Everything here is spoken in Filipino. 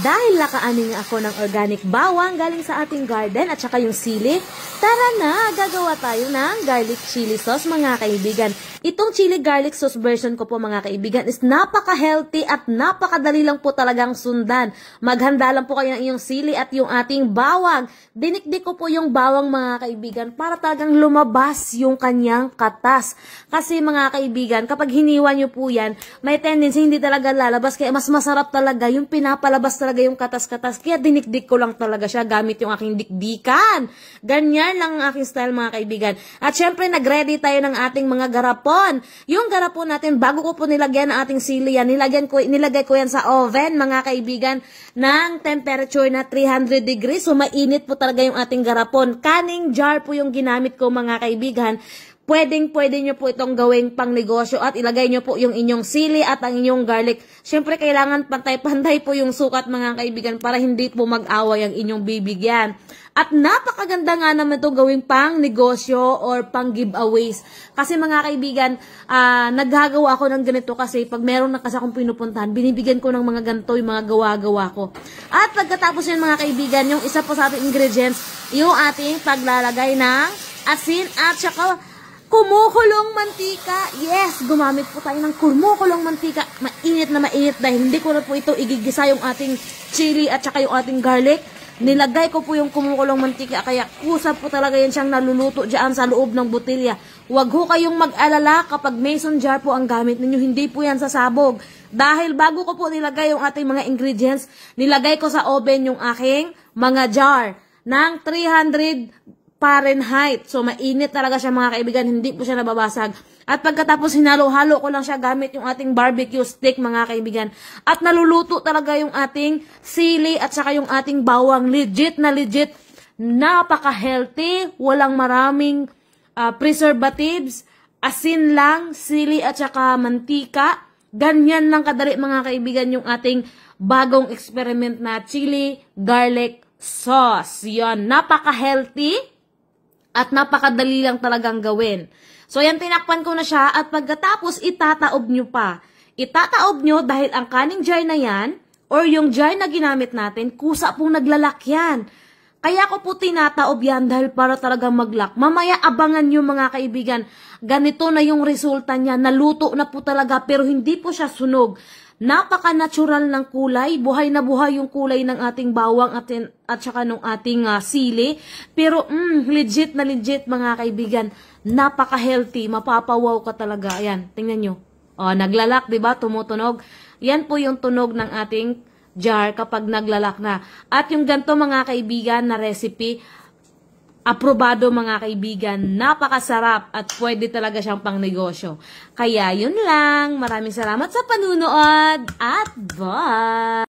Dahil lakaanin nga ako ng organic bawang galing sa ating garden at saka yung sili, tara na, gagawa tayo ng garlic chili sauce mga kaibigan. Itong chili garlic sauce version ko po mga kaibigan is napaka-healthy at napakadali lang po talagang sundan. Maghanda lang po kayo ng inyong sili at yung ating bawang. Dinikdik ko po yung bawang mga kaibigan para talagang lumabas yung kanyang katas. Kasi mga kaibigan, kapag hiniwa nyo po yan, may tendency hindi talaga lalabas. Kaya mas masarap talaga yung pinapalabas talaga yung katas-katas. Kaya dinikdik ko lang talaga siya gamit yung aking dikdikan. Ganyan lang ang aking style mga kaibigan. At syempre, nagready tayo ng ating mga garapon garapon. Yung garapon natin, bago ko po nilagyan ang ating sili yan, nilagyan ko, nilagay ko yan sa oven, mga kaibigan, ng temperature na 300 degrees. So, mainit po talaga yung ating garapon. Kaning jar po yung ginamit ko, mga kaibigan pwedeng pwede nyo po itong gawing pangnegosyo at ilagay nyo po yung inyong sili at ang inyong garlic. Siyempre, kailangan pantay-pantay po yung sukat mga kaibigan para hindi po mag-away ang inyong bibigyan. At napakaganda nga naman itong gawing pangnegosyo or pang giveaways. Kasi mga kaibigan, uh, ah, naghagawa ako ng ganito kasi pag meron na kasi akong pinupuntahan, binibigyan ko ng mga ganito yung mga gawa-gawa ko. At pagkatapos yun mga kaibigan, yung isa po sa ating ingredients, yung ating paglalagay ng asin at saka Kumukulong mantika. Yes, gumamit po tayo ng kumukulong mantika. Mainit na mainit dahil hindi ko na po ito igigisa yung ating chili at saka yung ating garlic. Nilagay ko po yung kumukulong mantika kaya kusap po talaga yan siyang naluluto dyan sa loob ng butilya. Huwag ho kayong mag-alala kapag mason jar po ang gamit ninyo, hindi po yan sasabog. Dahil bago ko po nilagay yung ating mga ingredients, nilagay ko sa oven yung aking mga jar ng 300 Fahrenheit. So, mainit talaga siya mga kaibigan. Hindi po siya nababasag. At pagkatapos, hinalo-halo ko lang siya gamit yung ating barbecue stick mga kaibigan. At naluluto talaga yung ating sili at saka yung ating bawang. Legit na legit. Napaka-healthy. Walang maraming uh, preservatives. Asin lang, sili at saka mantika. Ganyan lang kadali mga kaibigan yung ating bagong experiment na chili garlic sauce. Yan, napaka-healthy at napakadali lang talagang gawin. So yan, tinakpan ko na siya at pagkatapos itataob nyo pa. Itataob nyo dahil ang kaning jar na yan or yung jar na ginamit natin, kusa pong naglalakyan. Kaya ko po tinataob yan dahil para talaga mag maglak. Mamaya abangan nyo mga kaibigan, ganito na yung resulta niya. Naluto na po talaga pero hindi po siya sunog. Napaka-natural ng kulay, buhay na buhay yung kulay ng ating bawang at, at saka nung ating uh, sili. Pero mm, legit na legit mga kaibigan, napaka-healthy, mapapawaw ka talaga. Ayan, tingnan nyo. O, oh, naglalak, ba Tumutunog. Yan po yung tunog ng ating jar kapag naglalak na. At yung ganito mga kaibigan na recipe, aprobado mga kaibigan, napakasarap at pwede talaga siyang pangnegosyo. Kaya yun lang, maraming salamat sa panunood at bye!